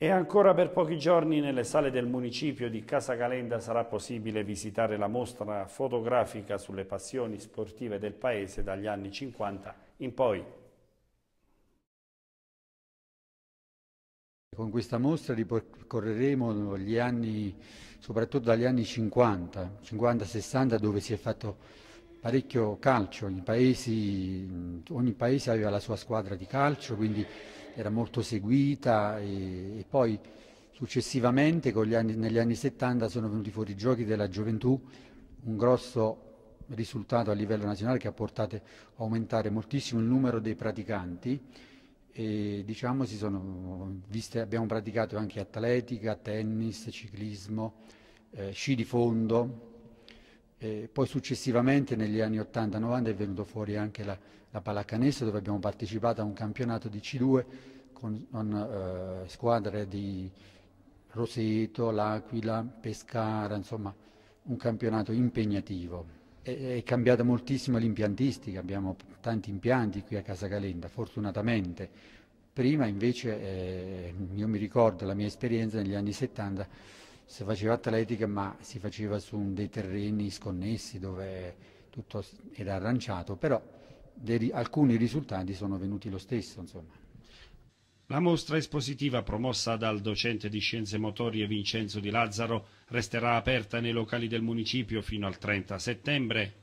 E ancora per pochi giorni nelle sale del municipio di Casa Calenda sarà possibile visitare la mostra fotografica sulle passioni sportive del paese dagli anni 50 in poi. Con questa mostra ripercorreremo gli anni, soprattutto dagli anni 50, 50-60, dove si è fatto parecchio calcio, paesi, ogni paese aveva la sua squadra di calcio, quindi era molto seguita e, e poi successivamente anni, negli anni 70 sono venuti fuori i giochi della gioventù, un grosso risultato a livello nazionale che ha portato a aumentare moltissimo il numero dei praticanti e diciamo viste, abbiamo praticato anche atletica, tennis, ciclismo, eh, sci di fondo, e poi successivamente negli anni 80-90 è venuto fuori anche la, la pallacanestro dove abbiamo partecipato a un campionato di C2 con, con eh, squadre di Roseto, L'Aquila, Pescara, insomma un campionato impegnativo. È, è cambiata moltissimo l'impiantistica, abbiamo tanti impianti qui a Casa Calenda, fortunatamente. Prima invece, eh, io mi ricordo la mia esperienza negli anni 70, si faceva atletica ma si faceva su dei terreni sconnessi dove tutto era arranciato, però dei, alcuni risultati sono venuti lo stesso. Insomma. La mostra espositiva promossa dal docente di scienze motorie Vincenzo Di Lazzaro resterà aperta nei locali del municipio fino al 30 settembre